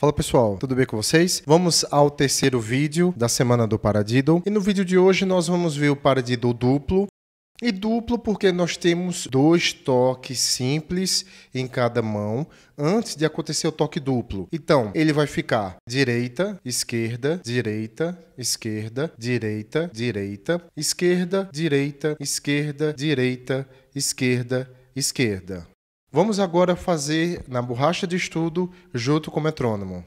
Fala pessoal, tudo bem com vocês? Vamos ao terceiro vídeo da semana do Paradiddle. E no vídeo de hoje nós vamos ver o Paradiddle duplo. E duplo porque nós temos dois toques simples em cada mão antes de acontecer o toque duplo. Então, ele vai ficar direita, esquerda, direita, esquerda, direita, direita, esquerda, direita, esquerda, direita, esquerda, esquerda. Vamos agora fazer na borracha de estudo junto com o metrônomo.